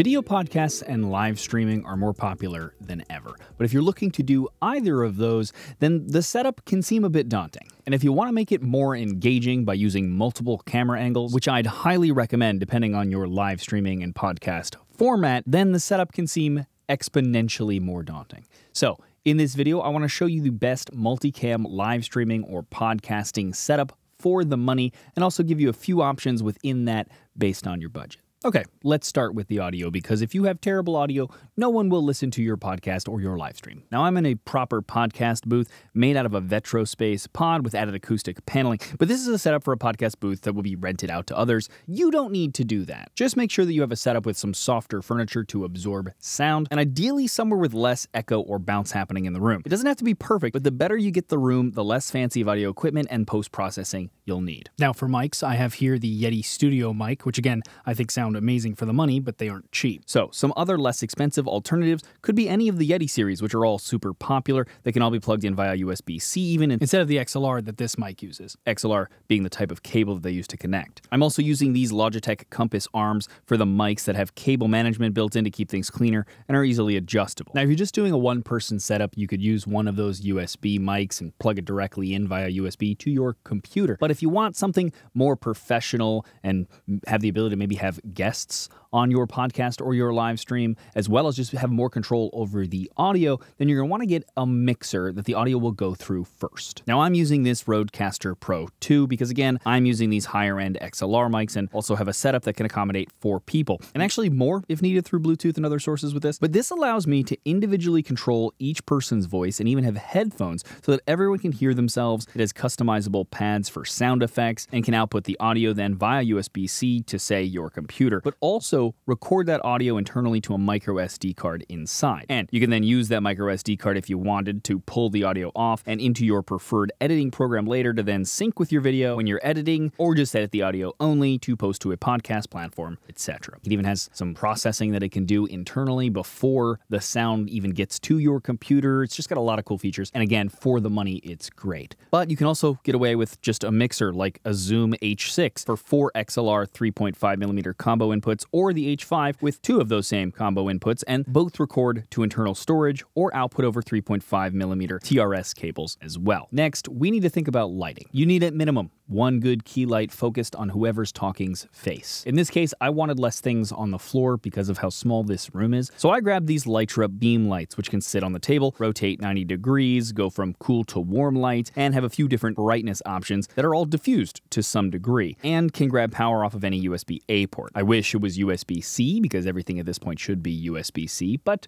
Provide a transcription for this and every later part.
Video podcasts and live streaming are more popular than ever. But if you're looking to do either of those, then the setup can seem a bit daunting. And if you want to make it more engaging by using multiple camera angles, which I'd highly recommend depending on your live streaming and podcast format, then the setup can seem exponentially more daunting. So, in this video, I want to show you the best multicam live streaming or podcasting setup for the money and also give you a few options within that based on your budget. Okay, let's start with the audio because if you have terrible audio, no one will listen to your podcast or your live stream. Now, I'm in a proper podcast booth made out of a VetroSpace pod with added acoustic paneling, but this is a setup for a podcast booth that will be rented out to others. You don't need to do that. Just make sure that you have a setup with some softer furniture to absorb sound, and ideally somewhere with less echo or bounce happening in the room. It doesn't have to be perfect, but the better you get the room, the less fancy of audio equipment and post processing you'll need. Now, for mics, I have here the Yeti Studio mic, which again, I think sounds sound amazing for the money, but they aren't cheap. So, some other less expensive alternatives could be any of the Yeti series, which are all super popular. They can all be plugged in via USB C, even instead of the XLR that this mic uses. XLR being the type of cable that they use to connect. I'm also using these Logitech Compass arms for the mics that have cable management built in to keep things cleaner and are easily adjustable. Now, if you're just doing a one person setup, you could use one of those USB mics and plug it directly in via USB to your computer. But if you want something more professional and have the ability to maybe have guests on your podcast or your live stream, as well as just have more control over the audio, then you're going to want to get a mixer that the audio will go through first. Now, I'm using this Rodecaster Pro 2 because, again, I'm using these higher end XLR mics and also have a setup that can accommodate four people, and actually more if needed through Bluetooth and other sources with this. But this allows me to individually control each person's voice and even have headphones so that everyone can hear themselves. It has customizable pads for sound effects and can output the audio then via USB C to, say, your computer, but also record that audio internally to a micro SD card inside. And you can then use that micro SD card if you wanted to pull the audio off and into your preferred editing program later to then sync with your video when you're editing or just edit the audio only to post to a podcast platform, etc. It even has some processing that it can do internally before the sound even gets to your computer. It's just got a lot of cool features. And again, for the money, it's great. But you can also get away with just a mixer like a Zoom H6 for four XLR 3.5 millimeter combo inputs or or the H5 with two of those same combo inputs, and both record to internal storage or output over 3.5mm TRS cables as well. Next, we need to think about lighting. You need at minimum one good key light focused on whoever's talking's face. In this case, I wanted less things on the floor because of how small this room is, so I grabbed these Lytra beam lights, which can sit on the table, rotate 90 degrees, go from cool to warm light, and have a few different brightness options that are all diffused to some degree, and can grab power off of any USB-A port. I wish it was USB USB C because everything at this point should be USB C, but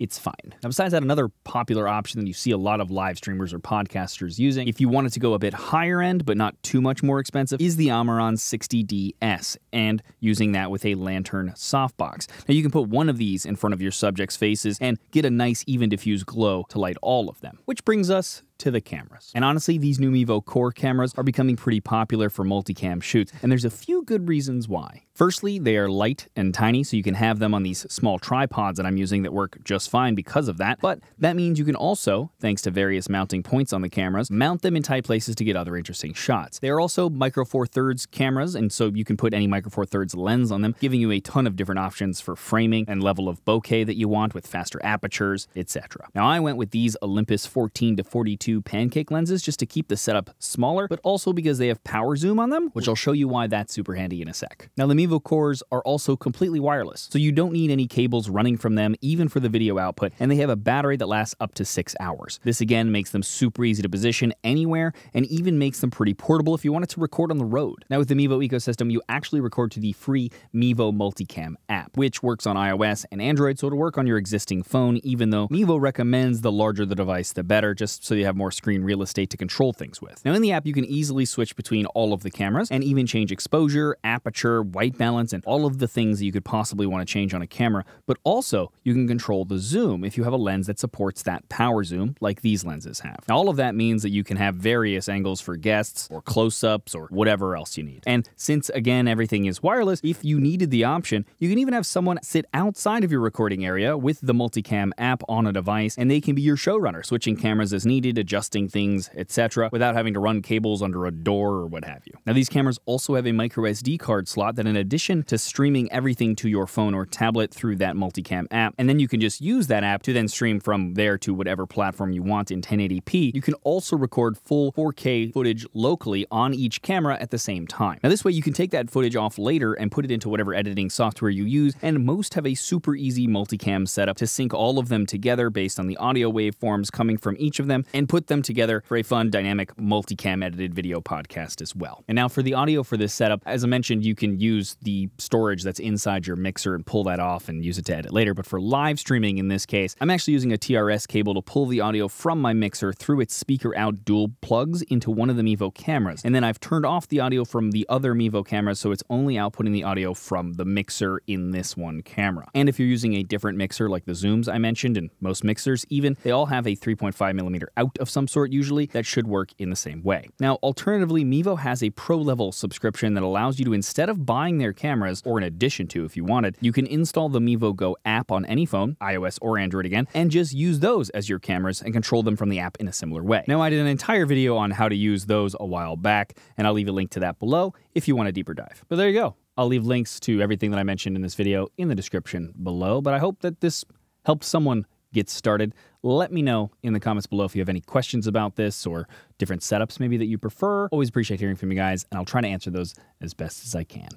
it's fine. Now, besides that, another popular option that you see a lot of live streamers or podcasters using, if you want it to go a bit higher end but not too much more expensive, is the Amaron 60DS and using that with a lantern softbox. Now, you can put one of these in front of your subjects' faces and get a nice even diffused glow to light all of them. Which brings us to the cameras. And honestly, these new Mevo Core cameras are becoming pretty popular for multicam shoots, and there's a few good reasons why. Firstly, they are light and tiny, so you can have them on these small tripods that I'm using that work just fine because of that. But that means you can also, thanks to various mounting points on the cameras, mount them in tight places to get other interesting shots. They are also Micro Four Thirds cameras, and so you can put any Micro Four Thirds lens on them, giving you a ton of different options for framing and level of bokeh that you want with faster apertures, etc. Now I went with these Olympus 14 to 42 pancake lenses just to keep the setup smaller, but also because they have power zoom on them, which I'll show you why that's super handy in a sec. Now the Mevo cores are also completely wireless, so you don't need any cables running from them even for the video output, and they have a battery that lasts up to six hours. This again makes them super easy to position anywhere and even makes them pretty portable if you wanted to record on the road. Now with the Mevo ecosystem, you actually record to the free Mevo Multicam app, which works on iOS and Android, so it'll work on your existing phone, even though Mevo recommends the larger the device, the better, just so you have have more screen real estate to control things with. Now in the app, you can easily switch between all of the cameras and even change exposure, aperture, white balance, and all of the things that you could possibly want to change on a camera, but also you can control the zoom if you have a lens that supports that power zoom like these lenses have. Now, all of that means that you can have various angles for guests or close-ups or whatever else you need. And since again everything is wireless, if you needed the option, you can even have someone sit outside of your recording area with the multicam app on a device and they can be your showrunner, switching cameras as needed, adjusting things, etc., without having to run cables under a door or what have you. Now, these cameras also have a micro SD card slot that, in addition to streaming everything to your phone or tablet through that multicam app, and then you can just use that app to then stream from there to whatever platform you want in 1080p, you can also record full 4K footage locally on each camera at the same time. Now, this way you can take that footage off later and put it into whatever editing software you use, and most have a super easy multicam setup to sync all of them together based on the audio waveforms coming from each of them and put them together for a fun, dynamic, multicam edited video podcast as well. And now for the audio for this setup, as I mentioned, you can use the storage that's inside your mixer and pull that off and use it to edit later. But for live streaming in this case, I'm actually using a TRS cable to pull the audio from my mixer through its speaker out dual plugs into one of the Mevo cameras. And then I've turned off the audio from the other Mevo camera, so it's only outputting the audio from the mixer in this one camera. And if you're using a different mixer like the Zooms I mentioned and most mixers even, they all have a 3.5 millimeter out of some sort usually that should work in the same way. Now, alternatively, Mevo has a pro level subscription that allows you to, instead of buying their cameras, or in addition to if you wanted, you can install the Mevo Go app on any phone, iOS or Android again, and just use those as your cameras and control them from the app in a similar way. Now, I did an entire video on how to use those a while back, and I'll leave a link to that below if you want a deeper dive. But there you go. I'll leave links to everything that I mentioned in this video in the description below, but I hope that this helped someone Get started. Let me know in the comments below if you have any questions about this or different setups maybe that you prefer. Always appreciate hearing from you guys, and I'll try to answer those as best as I can.